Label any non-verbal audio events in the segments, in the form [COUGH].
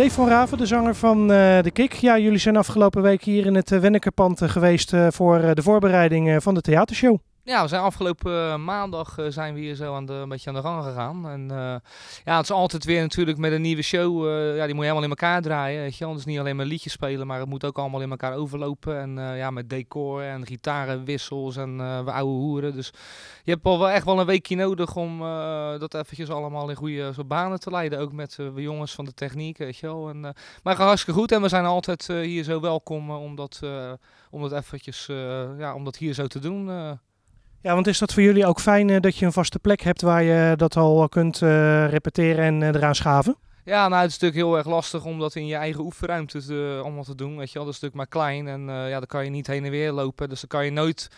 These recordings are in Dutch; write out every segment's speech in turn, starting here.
Dave van Raven, de zanger van eh, de Kik. Ja, jullie zijn afgelopen week hier in het eh, Wennekerpand eh, geweest voor de voorbereiding van de theatershow. Ja, we zijn afgelopen eh, maandag eh, zijn we hier zo aan de, een beetje aan de gang gegaan. En eh, ja, het is altijd weer natuurlijk met een nieuwe show. ja, die moet je helemaal in elkaar draaien. Weet je? dus niet alleen maar liedjes spelen, maar het moet ook allemaal in elkaar overlopen. En ja, met decor en gitarenwissels en we oude hoeren. Dus je hebt al wel echt wel een weekje nodig om dat eventjes allemaal in goede zo banen te leiden. Ook met de jongens van de techniek, weet je wel. En, maar hartstikke goed en we zijn altijd hier zo welkom om dat, om dat eventjes, ja, om dat hier zo te doen. Ja, want is dat voor jullie ook fijn eh, dat je een vaste plek hebt waar je dat al eh, kunt eh, repeteren en eraan schaven? Ja, nou, het is natuurlijk heel erg lastig om dat in je eigen oefenruimte te, allemaal te doen. Weet je dat is natuurlijk maar klein en uh, ja, dan kan je niet heen en weer lopen. Dus dan kan je nooit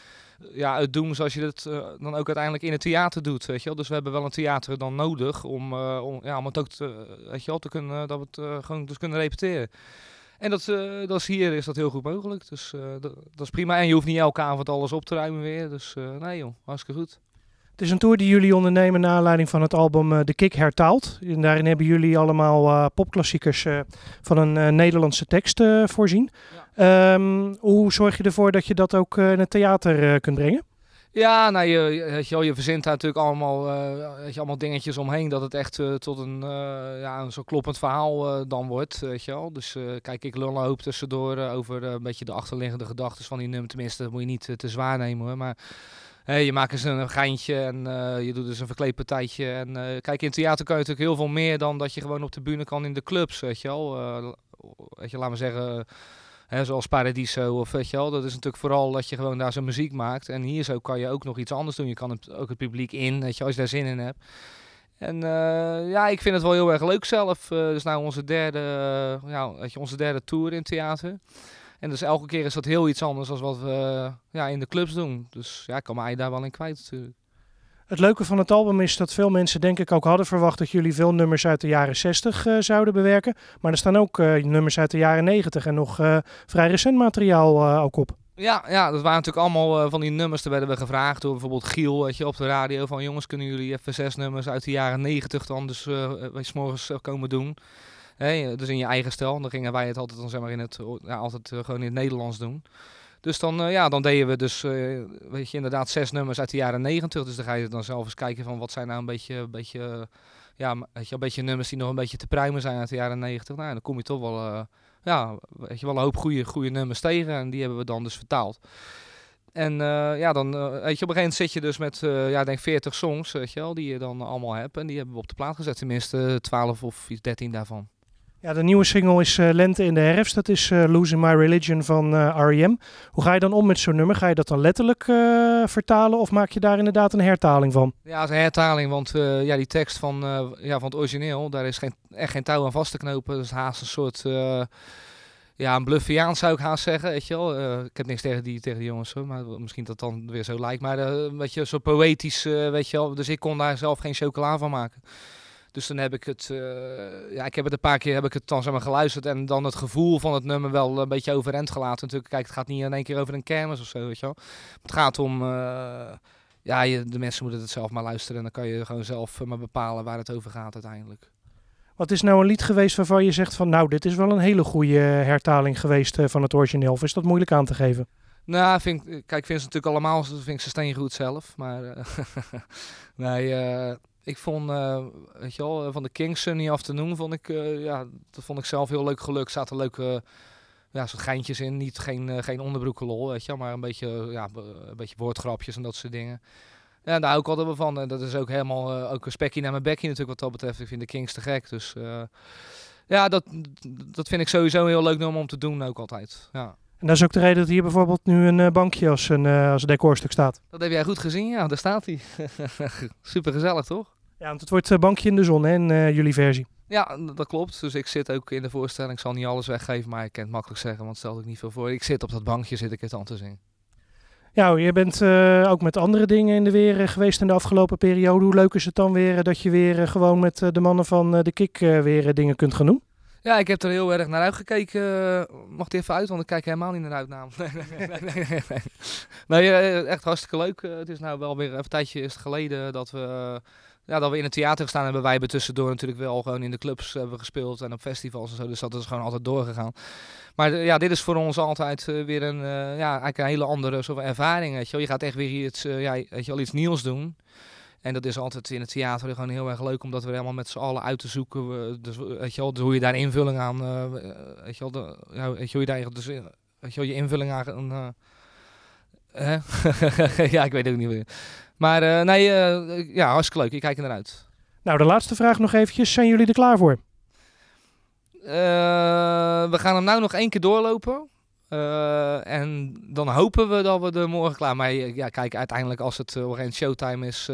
ja, het doen zoals je het dan ook uiteindelijk in het theater doet. Weet je Dus we hebben wel een theater dan nodig om, ja, om het ook te, weet je te kunnen, dat het gewoon dus kunnen repeteren. En dat, eh, dat is hier is dat heel goed mogelijk. Dus eh, dat, is prima. En je hoeft niet elke avond alles op te ruimen weer. Dus uh, nee joh, hartstikke goed. Het is een tour die jullie ondernemen naar aanleiding van het album De Kick Hertaald. daarin hebben jullie allemaal popklassiekers van een Nederlandse tekst voorzien. Ehm, hoe zorg je ervoor dat je dat ook in het theater kunt brengen? Ja, nou, je, weet je, wel, je verzint daar natuurlijk allemaal, uh, je, allemaal dingetjes omheen. Dat het echt eh, tot een, eh, ja, een zo kloppend verhaal dan wordt. Weet je wel. Dus kijk, ik lul hoop tussendoor over een beetje de achterliggende gedachten van die num. Tenminste, dat moet je niet te zwaar nemen hoor. Maar hey, je maakt eens een geintje en je doet dus een verkleedpartijtje. En kijk, in theater kan je natuurlijk heel veel meer dan dat je gewoon op de bühne kan in de clubs. Weet je wel. weet je, laten we zeggen Hè, zoals Paradiso of weet je wel. Dat is natuurlijk vooral dat je gewoon daar zo muziek maakt. En hier zo kan je ook nog iets anders doen. Je kan het, ook het publiek in, weet je, als je daar zin in hebt. En eh, ja, ik vind het wel heel erg leuk zelf. dus nou onze derde, eh, ja, weet je, onze derde tour in theater. En dus elke keer is dat heel iets anders dan wat we ja, in de clubs doen. Dus ja, ik kan mij daar wel in kwijt natuurlijk. Het leuke van het album is dat veel mensen denk ik ook hadden verwacht dat jullie veel nummers uit de jaren 60 eh, zouden bewerken. Maar er staan ook eh, nummers uit de jaren 90 en nog eh, vrij recent materiaal ook op. Ja, ja, dat waren natuurlijk allemaal van die nummers. Daar werden we gevraagd door bijvoorbeeld Giel weet je, op de radio. Van jongens, kunnen jullie even zes nummers uit de jaren 90 dan dus s morgens komen doen? dus in je eigen stijl. Dan gingen wij het altijd, dan, zeg maar, in, het, ja, altijd gewoon in het Nederlands doen. Dus dan, eh, ja, dan deden we dus, eh, weet je, inderdaad zes nummers uit de jaren 90 Dus dan ga je dan zelf eens kijken van wat zijn nou een beetje, een beetje, ja, weet je, een beetje nummers die nog een beetje te pruimen zijn uit de jaren 90 Nou, dan kom je toch wel, eh, ja, weet je, wel een hoop goede, goede nummers tegen. En die hebben we dan dus vertaald. En ja, dan, uh, weet je, op een gegeven moment zit je dus met, ja, denk 40 songs, weet je wel, die je dan allemaal hebt. En die hebben we op de plaat gezet, tenminste 12 of 13 daarvan. Ja, de nieuwe single is eh, Lente in de herfst. Dat is eh, Losing My Religion van eh, R.E.M. Hoe ga je dan om met zo'n nummer? Ga je dat dan letterlijk vertalen of maak je daar inderdaad een hertaling van? Ja, een hertaling, want ja, die tekst van, ja, van het origineel, daar is geen, echt geen touw aan vast te knopen. Dat is haast een soort, ja, een bluffiaans zou ik haast zeggen, weet je wel. ik heb niks tegen die, tegen jongens, hoor, maar misschien dat dan weer zo lijkt. Maar weet je, zo poëtisch, weet je wel. Dus ik kon daar zelf geen chocola van maken. Dus dan heb ik het, eh, ja, ik heb het een paar keer heb ik het dan zeg maar, geluisterd en dan het gevoel van het nummer wel een beetje overend gelaten. Natuurlijk, kijk, het gaat niet in één keer over een kermis of zo, weet je wel. Het gaat om, eh, ja, je, de mensen moeten het zelf maar luisteren en dan kan je gewoon zelf eh, maar bepalen waar het over gaat uiteindelijk. Wat is nou een lied geweest waarvan je zegt van, nou, dit is wel een hele goede hertaling geweest van het origineel? Of is dat moeilijk aan te geven? Nou, vind, kijk, ik vind ze natuurlijk allemaal, dus vind ik ze steengoed zelf. Maar [LAUGHS] nee, uh, ik vond, uh, weet je wel, eh, van de King Sunny noemen vond ik, eh, ja, dat vond ik zelf heel leuk geluk. Er zaten leuke ja, soort geintjes in. Niet, geen, geen onderbroeken lol, weet je maar een beetje, ja, een beetje woordgrapjes en dat soort dingen. Ja, daar ook altijd wel van. En dat is ook helemaal ook een spekkie naar mijn bekje natuurlijk wat dat betreft. Ik vind de Kings te gek. Dus ja, dat, dat vind ik sowieso heel leuk om te doen ook altijd. Ja. En dat is ook de reden dat hier bijvoorbeeld nu een bankje als een, als een decorstuk staat. Dat heb jij goed gezien, ja. Daar staat hij. [LAUGHS] Super gezellig, toch? Ja, want het wordt eh, bankje in de zon hè, in eh, jullie versie. Ja, dat klopt. Dus ik zit ook in de voorstelling. Ik zal niet alles weggeven, maar ik kan het makkelijk zeggen, want stel ik niet veel voor. Ik zit op dat bankje, zit ik het anders te Nou, Ja, je bent eh, ook met andere dingen in de weer geweest in de afgelopen periode. Hoe leuk is het dan weer dat je weer gewoon met de mannen van de Kik weer dingen kunt gaan doen? Ja, ik heb er heel erg naar uitgekeken. mag het even uit, want ik kijk helemaal niet naar uit Nee, echt hartstikke leuk. het is nou wel weer een tijdje is geleden dat we ja, dat we in het theater gestaan hebben, wij hebben tussendoor natuurlijk wel gewoon in de clubs hebben gespeeld en op festivals en zo. Dus dat is gewoon altijd doorgegaan. Maar eh, ja, dit is voor ons altijd eh, weer een, eh, ja, eigenlijk een hele andere soort ervaring. Weet je, wel. je gaat echt weer iets, ja, weet je wel, iets nieuws doen. En dat is altijd in het theater gewoon heel erg leuk, omdat we helemaal met z'n allen uit te zoeken. dus weet je wel, dus hoe je daar invulling aan, weet je wel, de, ja, weet je, je daar dus, weet je, wel, je invulling aan. hè? [LAUGHS] ja, ik weet het ook niet meer. Maar eh, nee, eh, ja, hartstikke leuk. Ik kijk er naar uit. Nou, de laatste vraag nog eventjes. Zijn jullie er klaar voor? Eh, we gaan hem nu nog één keer doorlopen. en dan hopen we dat we er morgen klaar Maar Ja, kijk, uiteindelijk als het orange showtime is...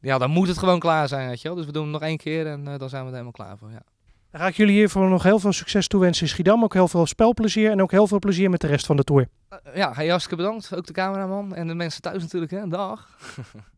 ja, dan moet het gewoon klaar zijn, weet je wel. Dus we doen hem nog één keer en dan zijn we er helemaal klaar voor, ja. Raak ga ik jullie hiervoor nog heel veel succes toewensen in Schiedam. Ook heel veel spelplezier en ook heel veel plezier met de rest van de tour. Eh, ja, hartstikke bedankt. Ook de cameraman en de mensen thuis natuurlijk. Hè. Dag. [LAUGHS]